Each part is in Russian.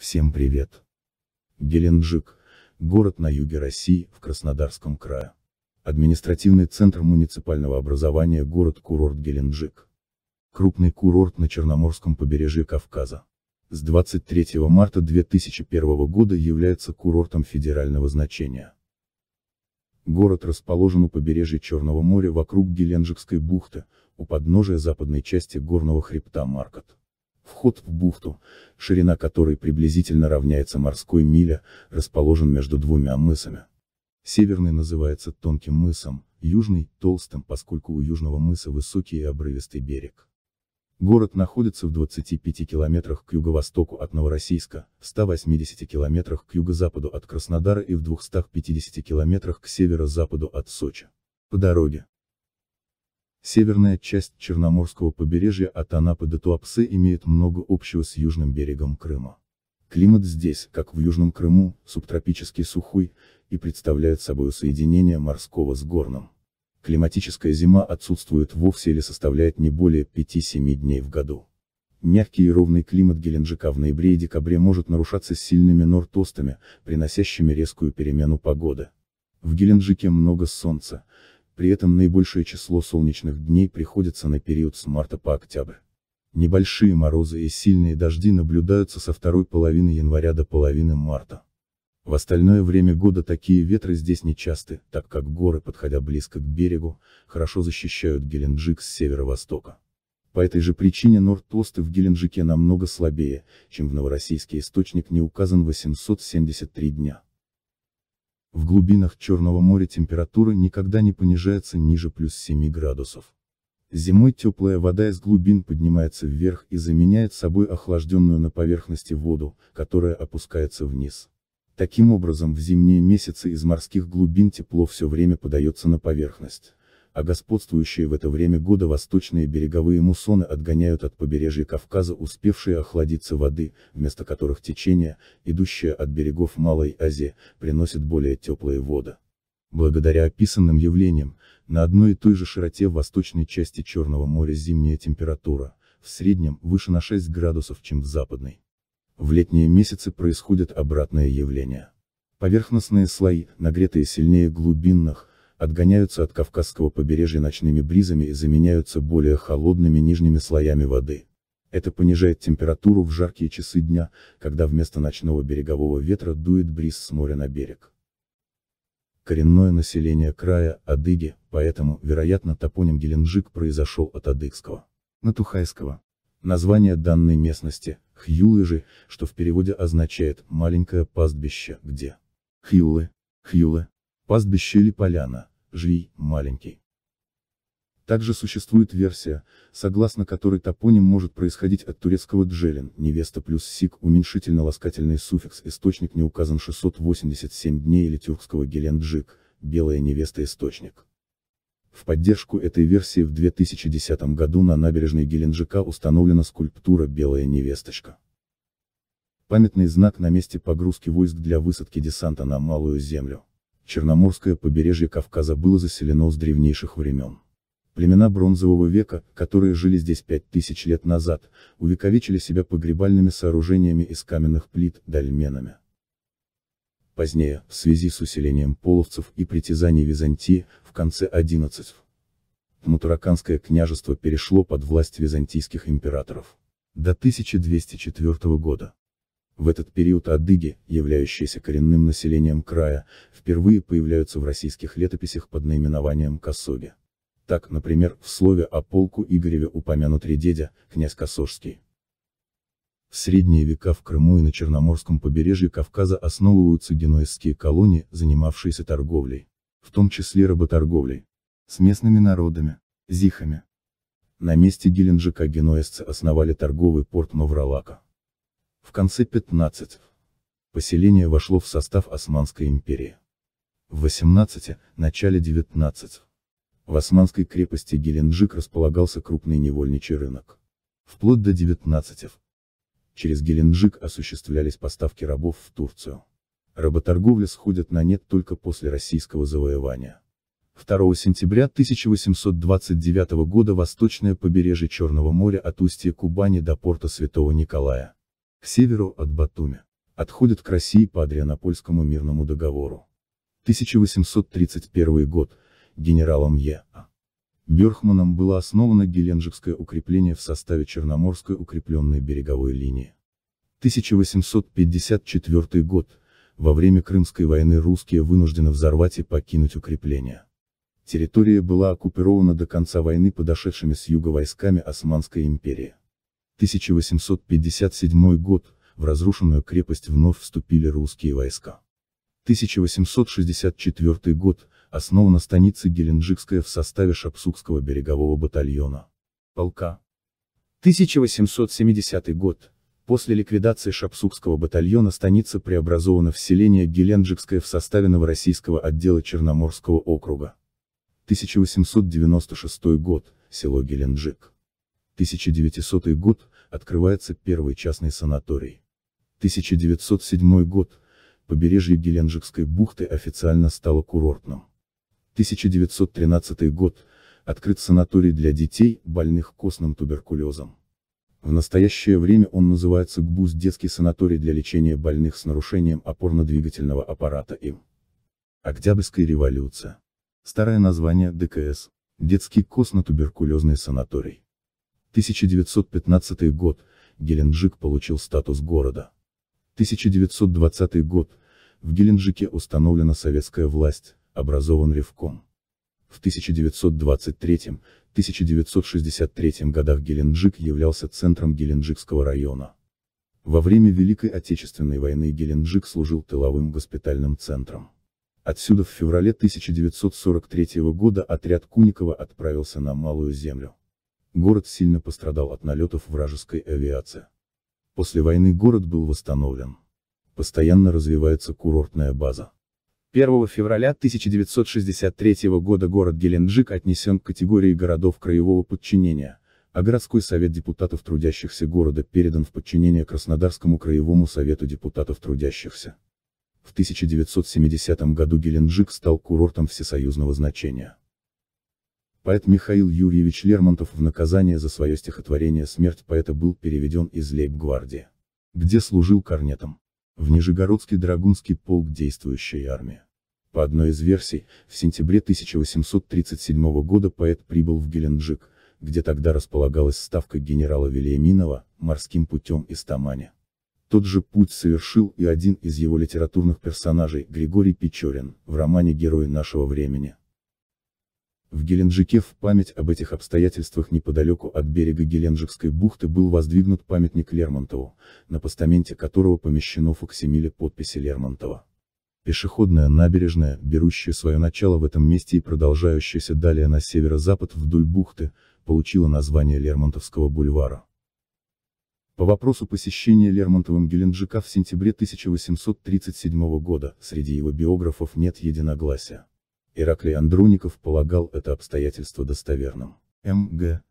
Всем привет! Геленджик – город на юге России, в Краснодарском крае. Административный центр муниципального образования город-курорт Геленджик. Крупный курорт на Черноморском побережье Кавказа. С 23 марта 2001 года является курортом федерального значения. Город расположен у побережья Черного моря вокруг Геленджикской бухты, у подножия западной части горного хребта Маркот. Вход в бухту, ширина которой приблизительно равняется морской миле, расположен между двумя мысами. Северный называется тонким мысом, южный – толстым, поскольку у южного мыса высокий и обрывистый берег. Город находится в 25 километрах к юго-востоку от Новороссийска, 180 километрах к юго-западу от Краснодара и в 250 километрах к северо-западу от Сочи. По дороге, Северная часть Черноморского побережья от Анапы до Туапсе имеет много общего с южным берегом Крыма. Климат здесь, как в Южном Крыму, субтропический сухой, и представляет собой соединение морского с горным. Климатическая зима отсутствует вовсе или составляет не более 5-7 дней в году. Мягкий и ровный климат Геленджика в ноябре и декабре может нарушаться сильными нортостами, приносящими резкую перемену погоды. В Геленджике много солнца, при этом наибольшее число солнечных дней приходится на период с марта по октябрь. Небольшие морозы и сильные дожди наблюдаются со второй половины января до половины марта. В остальное время года такие ветры здесь нечасты, так как горы, подходя близко к берегу, хорошо защищают Геленджик с северо-востока. По этой же причине Норд-Осты в Геленджике намного слабее, чем в Новороссийске источник не указан 873 дня. В глубинах Черного моря температура никогда не понижается ниже плюс 7 градусов. Зимой теплая вода из глубин поднимается вверх и заменяет собой охлажденную на поверхности воду, которая опускается вниз. Таким образом в зимние месяцы из морских глубин тепло все время подается на поверхность а господствующие в это время года восточные береговые муссоны отгоняют от побережья Кавказа успевшие охладиться воды, вместо которых течение, идущее от берегов Малой Азии, приносит более теплые воды. Благодаря описанным явлениям, на одной и той же широте в восточной части Черного моря зимняя температура, в среднем, выше на 6 градусов, чем в западной. В летние месяцы происходит обратное явление. Поверхностные слои, нагретые сильнее глубинных, отгоняются от Кавказского побережья ночными бризами и заменяются более холодными нижними слоями воды. Это понижает температуру в жаркие часы дня, когда вместо ночного берегового ветра дует бриз с моря на берег. Коренное население края – адыги, поэтому, вероятно, топоним Геленджик произошел от адыгского. Натухайского. Название данной местности – хьюлыжи, что в переводе означает «маленькое пастбище», где хьюлы, хьюлы, пастбище или поляна, жрий, маленький. Также существует версия, согласно которой топоним может происходить от турецкого «джелин», невеста плюс «сик», уменьшительно-ласкательный суффикс, источник не указан 687 дней или тюркского «гелен-джик», белая невеста источник. В поддержку этой версии в 2010 году на набережной Геленджика установлена скульптура «Белая невесточка». Памятный знак на месте погрузки войск для высадки десанта на Малую Землю. Черноморское побережье Кавказа было заселено с древнейших времен. Племена Бронзового века, которые жили здесь 5000 лет назад, увековечили себя погребальными сооружениями из каменных плит, дольменами. Позднее, в связи с усилением половцев и притязаний Византии, в конце XI Мутураканское княжество перешло под власть византийских императоров. До 1204 года. В этот период адыги, являющиеся коренным населением края, впервые появляются в российских летописях под наименованием Косоги. Так, например, в слове о полку Игореве упомянут редедя, князь Косожский. В средние века в Крыму и на Черноморском побережье Кавказа основываются генуэзские колонии, занимавшиеся торговлей. В том числе работорговлей. С местными народами. Зихами. На месте Геленджика генуэзцы основали торговый порт Новралака. В конце 15 поселение вошло в состав Османской империи. В 18 начале 19 в османской крепости Геленджик располагался крупный невольничий рынок. Вплоть до 19 Через Геленджик осуществлялись поставки рабов в Турцию. Работорговля сходит на нет только после российского завоевания. 2 сентября 1829 года восточное побережье Черного моря от устья Кубани до порта Святого Николая, к северу от Батуми, отходят к России по Адрианопольскому мирному договору. 1831 год, генералом Е. А. Бёрхманом было основано Геленджикское укрепление в составе Черноморской укрепленной береговой линии. 1854 год, во время Крымской войны русские вынуждены взорвать и покинуть укрепление. Территория была оккупирована до конца войны подошедшими с юга войсками Османской империи. 1857 год, в разрушенную крепость вновь вступили русские войска. 1864 год, основана станица Геленджикская в составе Шапсукского берегового батальона. Полка. 1870 год. После ликвидации Шапсукского батальона станица преобразована в селение Геленджикское в составе Новороссийского отдела Черноморского округа. 1896 год. Село Геленджик. 1900 год, открывается первый частный санаторий. 1907 год, побережье Геленджикской бухты официально стало курортным. 1913 год, открыт санаторий для детей, больных костным туберкулезом. В настоящее время он называется ГБУЗ «Детский санаторий для лечения больных с нарушением опорно-двигательного аппарата им». Октябрьская революция. Старое название – ДКС. Детский костно-туберкулезный санаторий. 1915 год, Геленджик получил статус города. 1920 год, в Геленджике установлена советская власть, образован Ревком. В 1923-1963 годах Геленджик являлся центром Геленджикского района. Во время Великой Отечественной войны Геленджик служил тыловым госпитальным центром. Отсюда в феврале 1943 года отряд Куникова отправился на Малую Землю. Город сильно пострадал от налетов вражеской авиации. После войны город был восстановлен. Постоянно развивается курортная база. 1 февраля 1963 года город Геленджик отнесен к категории городов краевого подчинения, а городской совет депутатов трудящихся города передан в подчинение Краснодарскому краевому совету депутатов трудящихся. В 1970 году Геленджик стал курортом всесоюзного значения. Поэт Михаил Юрьевич Лермонтов в наказание за свое стихотворение «Смерть поэта» был переведен из Лейб-гвардии, где служил корнетом, в Нижегородский Драгунский полк действующей армии. По одной из версий, в сентябре 1837 года поэт прибыл в Геленджик, где тогда располагалась ставка генерала Вильяминова, морским путем из Тамани. Тот же путь совершил и один из его литературных персонажей, Григорий Печорин, в романе «Герой нашего времени». В Геленджике в память об этих обстоятельствах неподалеку от берега Геленджикской бухты был воздвигнут памятник Лермонтову, на постаменте которого помещено фоксимиле подписи Лермонтова. Пешеходная набережная, берущая свое начало в этом месте и продолжающаяся далее на северо-запад вдоль бухты, получила название Лермонтовского бульвара. По вопросу посещения Лермонтовым Геленджика в сентябре 1837 года, среди его биографов нет единогласия. Ираклий Андроников полагал это обстоятельство достоверным. М.Г.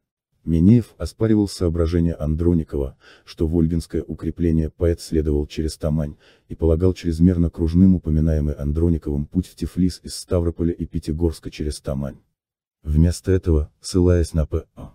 Минеев оспаривал соображение Андроникова, что Вольгинское укрепление поэт следовал через Тамань, и полагал чрезмерно кружным упоминаемый Андрониковым путь в Тифлис из Ставрополя и Пятигорска через Тамань. Вместо этого, ссылаясь на П.А.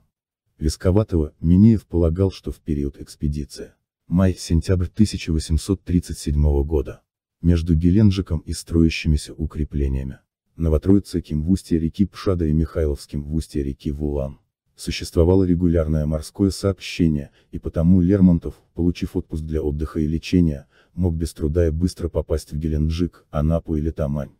Висковатого, Минеев полагал, что в период экспедиции, май-сентябрь 1837 года, между Геленджиком и строящимися укреплениями, Новотроицким в устье реки Пшада и Михайловским в устье реки Вулан. Существовало регулярное морское сообщение, и потому Лермонтов, получив отпуск для отдыха и лечения, мог без труда и быстро попасть в Геленджик, Анапу или Тамань.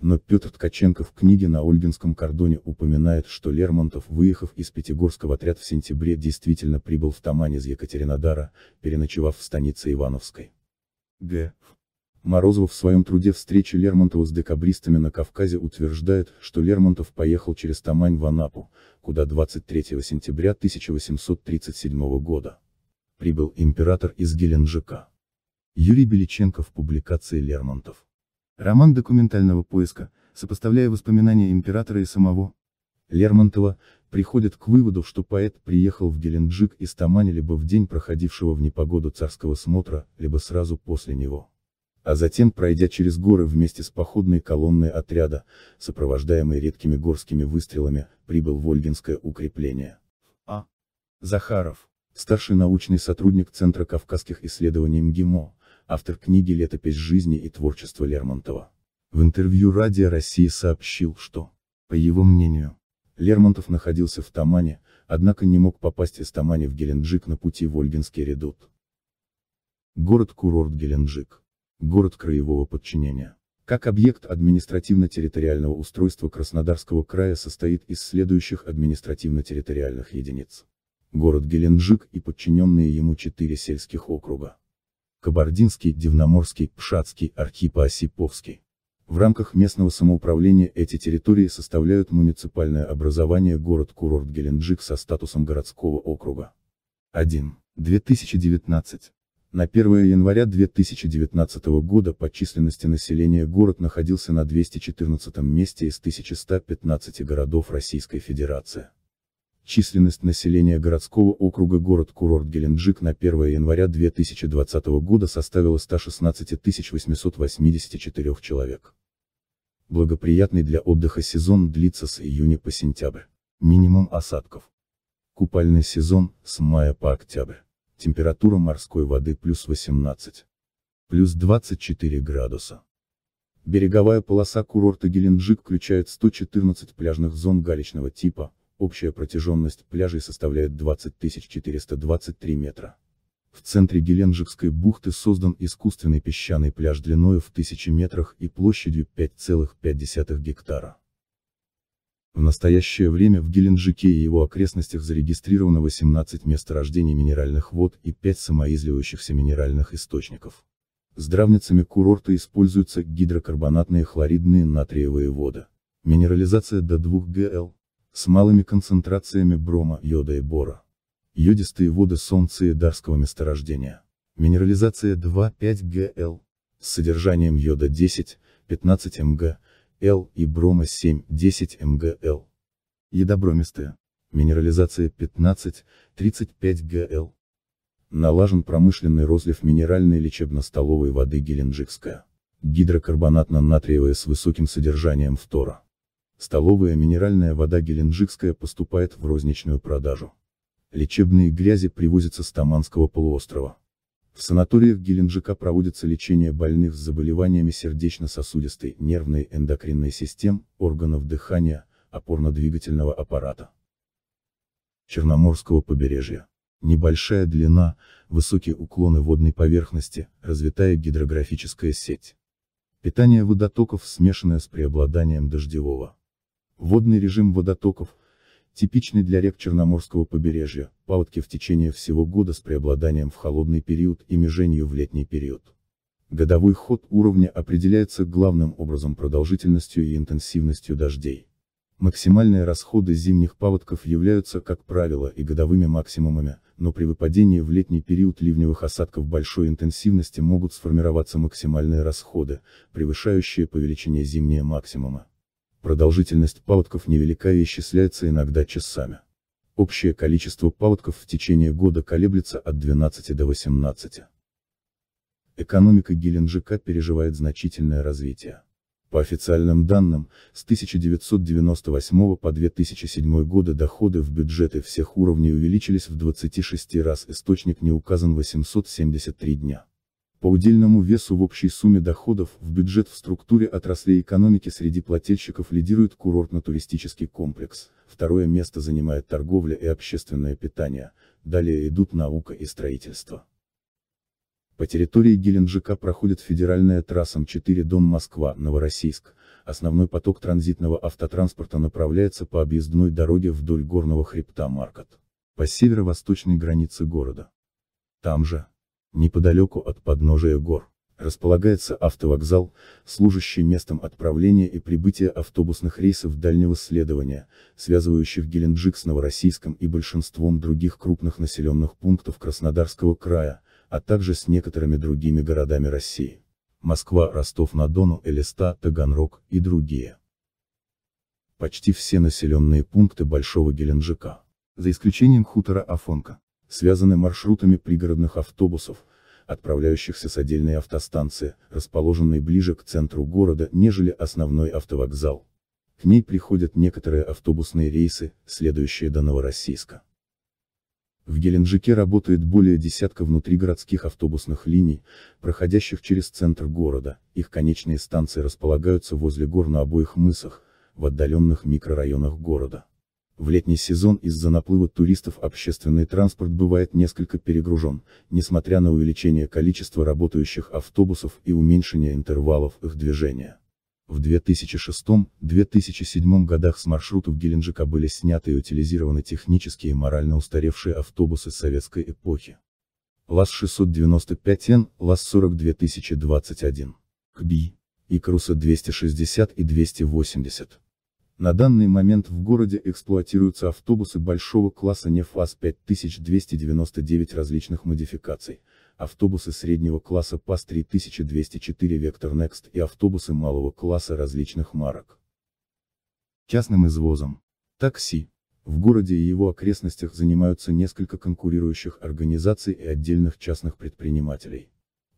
Но Петр Ткаченко в книге «На Ольгинском кордоне» упоминает, что Лермонтов, выехав из Пятигорска в отряд в сентябре, действительно прибыл в Тамань из Екатеринодара, переночевав в станице Ивановской. Г. Морозова в своем труде «Встречи Лермонтова с декабристами на Кавказе» утверждает, что Лермонтов поехал через Тамань в Анапу, куда 23 сентября 1837 года прибыл император из Геленджика. Юрий Беличенко в публикации Лермонтов. Роман документального поиска, сопоставляя воспоминания императора и самого Лермонтова, приходит к выводу, что поэт приехал в Геленджик из Тамани либо в день проходившего в непогоду царского смотра, либо сразу после него а затем, пройдя через горы вместе с походной колонной отряда, сопровождаемой редкими горскими выстрелами, прибыл в Ольгинское укрепление. А. Захаров, старший научный сотрудник Центра кавказских исследований МГИМО, автор книги «Летопись жизни и творчества Лермонтова». В интервью «Радио России» сообщил, что, по его мнению, Лермонтов находился в Тамане, однако не мог попасть из Тамани в Геленджик на пути в Ольгинский редут. Город-курорт Геленджик город краевого подчинения. Как объект административно-территориального устройства Краснодарского края состоит из следующих административно-территориальных единиц. Город Геленджик и подчиненные ему четыре сельских округа. Кабардинский, Дивноморский, Пшатский, Архипа-Осиповский. В рамках местного самоуправления эти территории составляют муниципальное образование город-курорт Геленджик со статусом городского округа. 1. 2019. На 1 января 2019 года по численности населения город находился на 214 месте из 1115 городов Российской Федерации. Численность населения городского округа город-курорт Геленджик на 1 января 2020 года составила 116 884 человек. Благоприятный для отдыха сезон длится с июня по сентябрь. Минимум осадков. Купальный сезон, с мая по октябрь температура морской воды плюс 18, плюс 24 градуса. Береговая полоса курорта Геленджик включает 114 пляжных зон галечного типа, общая протяженность пляжей составляет 20 423 метра. В центре Геленджикской бухты создан искусственный песчаный пляж длиною в 1000 метрах и площадью 5,5 гектара. В настоящее время в Геленджике и его окрестностях зарегистрировано 18 месторождений минеральных вод и 5 самоизливающихся минеральных источников. Здравницами курорта используются гидрокарбонатные хлоридные натриевые воды. Минерализация до 2 ГЛ. С малыми концентрациями брома, йода и бора. Йодистые воды солнца и дарского месторождения. Минерализация 2-5 ГЛ. С содержанием йода 10, 15 МГ, Л и брома 10 МГЛ. Еда Минерализация 15-35 ГЛ. Налажен промышленный розлив минеральной лечебно-столовой воды Геленджикская. Гидрокарбонатно-натриевая с высоким содержанием фтора. Столовая минеральная вода Геленджикская поступает в розничную продажу. Лечебные грязи привозятся с Таманского полуострова. В санаториях Геленджика проводится лечение больных с заболеваниями сердечно-сосудистой, нервной, эндокринной систем, органов дыхания, опорно-двигательного аппарата. Черноморского побережья. Небольшая длина, высокие уклоны водной поверхности, развитая гидрографическая сеть. Питание водотоков смешанное с преобладанием дождевого. Водный режим водотоков, типичный для рек Черноморского побережья, паводки в течение всего года с преобладанием в холодный период и меженью в летний период. Годовой ход уровня определяется главным образом продолжительностью и интенсивностью дождей. Максимальные расходы зимних паводков являются, как правило, и годовыми максимумами, но при выпадении в летний период ливневых осадков большой интенсивности могут сформироваться максимальные расходы, превышающие по величине зимние максимумы. Продолжительность паводков невелика и исчисляется иногда часами. Общее количество паводков в течение года колеблется от 12 до 18. Экономика Геленджика переживает значительное развитие. По официальным данным, с 1998 по 2007 годы доходы в бюджеты всех уровней увеличились в 26 раз, источник не указан 873 дня. По удельному весу в общей сумме доходов в бюджет в структуре отраслей экономики среди плательщиков лидирует курортно-туристический комплекс, второе место занимает торговля и общественное питание, далее идут наука и строительство. По территории Геленджика проходит федеральная трасса М4 Дон Москва, Новороссийск, основной поток транзитного автотранспорта направляется по объездной дороге вдоль горного хребта Маркот, по северо-восточной границе города. Там же, Неподалеку от подножия гор, располагается автовокзал, служащий местом отправления и прибытия автобусных рейсов дальнего следования, связывающих Геленджик с Новороссийском и большинством других крупных населенных пунктов Краснодарского края, а также с некоторыми другими городами России. Москва, Ростов-на-Дону, Элиста, Таганрог и другие. Почти все населенные пункты Большого Геленджика, за исключением хутора Афонка, связаны маршрутами пригородных автобусов, отправляющихся с отдельной автостанции, расположенной ближе к центру города, нежели основной автовокзал. К ней приходят некоторые автобусные рейсы, следующие до Новороссийска. В Геленджике работает более десятка внутригородских автобусных линий, проходящих через центр города, их конечные станции располагаются возле гор на обоих мысах, в отдаленных микрорайонах города. В летний сезон из-за наплыва туристов общественный транспорт бывает несколько перегружен, несмотря на увеличение количества работающих автобусов и уменьшение интервалов их движения. В 2006-2007 годах с маршрутов Геленджика были сняты и утилизированы технически и морально устаревшие автобусы советской эпохи. ЛАЗ-695Н, ЛАЗ-40-2021, КБИ, и Круса 260 и 280. На данный момент в городе эксплуатируются автобусы большого класса НЕФАС 5299 различных модификаций, автобусы среднего класса ПАС 3204 Vector Next и автобусы малого класса различных марок. Частным извозом. Такси. В городе и его окрестностях занимаются несколько конкурирующих организаций и отдельных частных предпринимателей.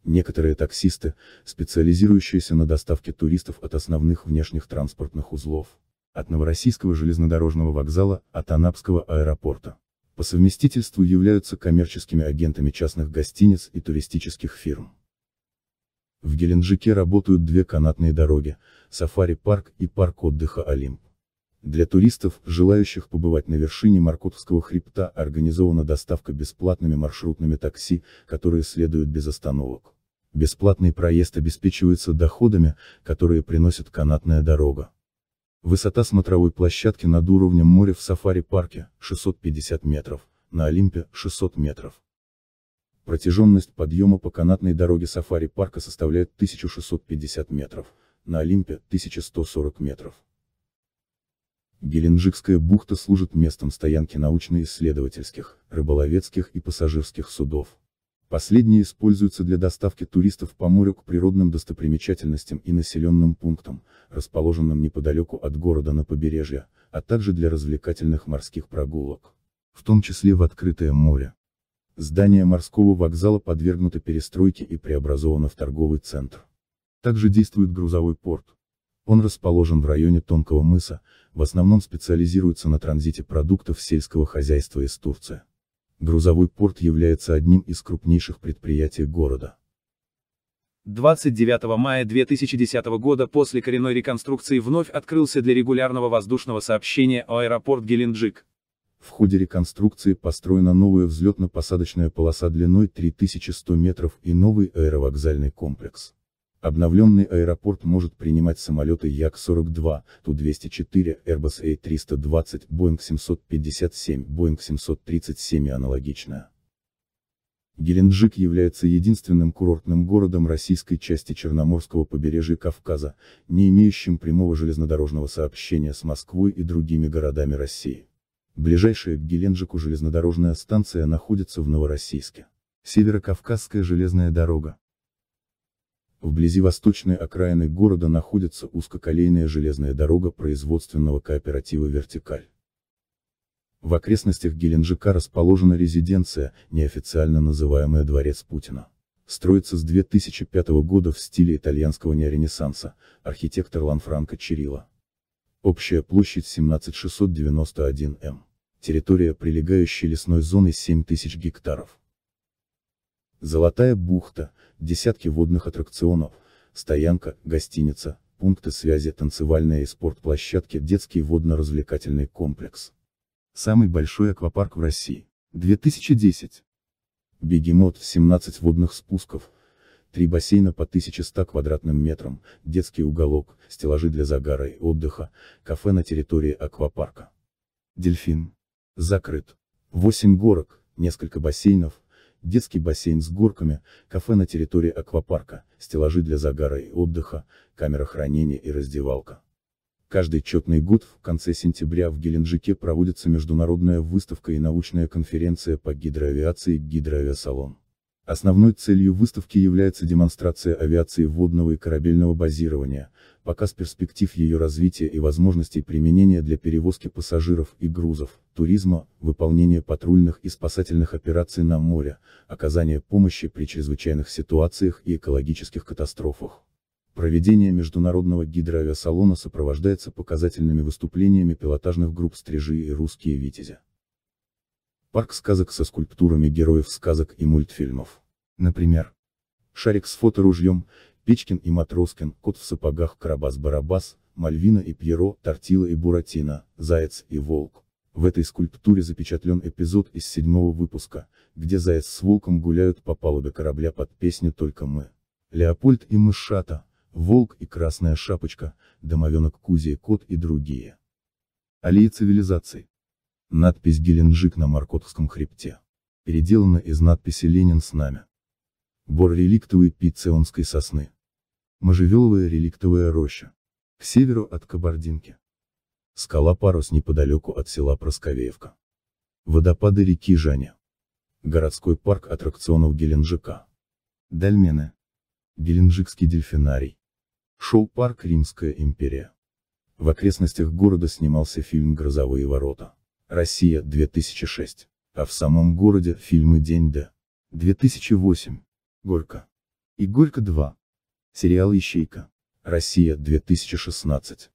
Некоторые таксисты, специализирующиеся на доставке туристов от основных внешних транспортных узлов, от Новороссийского железнодорожного вокзала, от Анапского аэропорта. По совместительству являются коммерческими агентами частных гостиниц и туристических фирм. В Геленджике работают две канатные дороги, сафари-парк и парк отдыха «Олимп». Для туристов, желающих побывать на вершине Маркутовского хребта, организована доставка бесплатными маршрутными такси, которые следуют без остановок. Бесплатный проезд обеспечивается доходами, которые приносит канатная дорога. Высота смотровой площадки над уровнем моря в сафари-парке – 650 метров, на Олимпе – 600 метров. Протяженность подъема по канатной дороге сафари-парка составляет 1650 метров, на Олимпе – 1140 метров. Геленджикская бухта служит местом стоянки научно-исследовательских, рыболовецких и пассажирских судов. Последние используются для доставки туристов по морю к природным достопримечательностям и населенным пунктам, расположенным неподалеку от города на побережье, а также для развлекательных морских прогулок. В том числе в открытое море. Здание морского вокзала подвергнуто перестройке и преобразовано в торговый центр. Также действует грузовой порт. Он расположен в районе Тонкого мыса, в основном специализируется на транзите продуктов сельского хозяйства из Турции. Грузовой порт является одним из крупнейших предприятий города. 29 мая 2010 года после коренной реконструкции вновь открылся для регулярного воздушного сообщения аэропорт Геленджик. В ходе реконструкции построена новая взлетно-посадочная полоса длиной 3100 метров и новый аэровокзальный комплекс. Обновленный аэропорт может принимать самолеты Як-42, Ту-204, Airbus A320, Boeing 757, Boeing 737 и аналогично. Геленджик является единственным курортным городом российской части Черноморского побережья Кавказа, не имеющим прямого железнодорожного сообщения с Москвой и другими городами России. Ближайшая к Геленджику железнодорожная станция находится в Новороссийске. Северокавказская железная дорога, Вблизи восточной окраины города находится узкоколейная железная дорога производственного кооператива «Вертикаль». В окрестностях Геленджика расположена резиденция, неофициально называемая «Дворец Путина». Строится с 2005 года в стиле итальянского неоренессанса, архитектор Ланфранко Чирилла. Общая площадь 17691 м. Территория прилегающей лесной зоны 7000 гектаров. Золотая бухта, десятки водных аттракционов, стоянка, гостиница, пункты связи, танцевальные и спортплощадки, детский водно-развлекательный комплекс. Самый большой аквапарк в России. 2010. Бегемот, 17 водных спусков, 3 бассейна по 1100 квадратным метрам, детский уголок, стеллажи для загара и отдыха, кафе на территории аквапарка. Дельфин. Закрыт. 8 горок, несколько бассейнов, детский бассейн с горками, кафе на территории аквапарка, стеллажи для загара и отдыха, камера хранения и раздевалка. Каждый четный год в конце сентября в Геленджике проводится международная выставка и научная конференция по гидроавиации «Гидроавиасалон». Основной целью выставки является демонстрация авиации водного и корабельного базирования, показ перспектив ее развития и возможностей применения для перевозки пассажиров и грузов, туризма, выполнения патрульных и спасательных операций на море, оказание помощи при чрезвычайных ситуациях и экологических катастрофах. Проведение международного гидроавиасалона сопровождается показательными выступлениями пилотажных групп «Стрижи» и «Русские Витязи». Парк сказок со скульптурами героев сказок и мультфильмов. Например, Шарик с фоторужьем, Печкин и Матроскин, Кот в сапогах, Карабас-Барабас, Мальвина и Пьеро, Тортила и Буратино, Заяц и Волк. В этой скульптуре запечатлен эпизод из седьмого выпуска, где заяц с волком гуляют по палубе корабля под песню «Только мы». Леопольд и мышата, волк и красная шапочка, домовенок Кузи и кот и другие. Аллеи цивилизаций. Надпись «Геленджик на Маркотовском хребте». Переделана из надписи «Ленин с нами». Бор реликтовой пиццеонской сосны. Можжевеловая реликтовая роща. К северу от Кабардинки. Скала-парус неподалеку от села Просковеевка. Водопады реки Жаня. Городской парк аттракционов Геленджика. Дальмены. Геленджикский дельфинарий. Шоу-парк «Римская империя». В окрестностях города снимался фильм «Грозовые ворота». Россия, 2006. А в самом городе фильмы «День Д». 2008. Горько. И Горько 2. Сериал «Ищейка». Россия, 2016.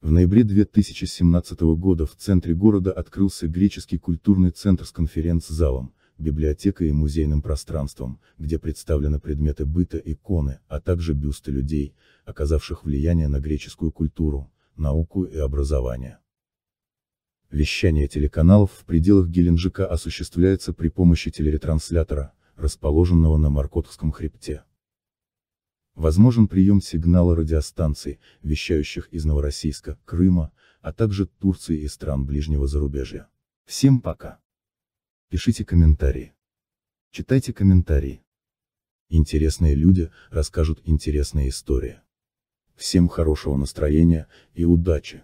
В ноябре 2017 года в центре города открылся греческий культурный центр с конференц-залом, библиотекой и музейным пространством, где представлены предметы быта, иконы, а также бюсты людей, оказавших влияние на греческую культуру, науку и образование. Вещание телеканалов в пределах Геленджика осуществляется при помощи телеретранслятора, расположенного на Маркотском хребте. Возможен прием сигнала радиостанций, вещающих из Новороссийска, Крыма, а также Турции и стран ближнего зарубежья. Всем пока. Пишите комментарии. Читайте комментарии. Интересные люди расскажут интересные истории. Всем хорошего настроения и удачи!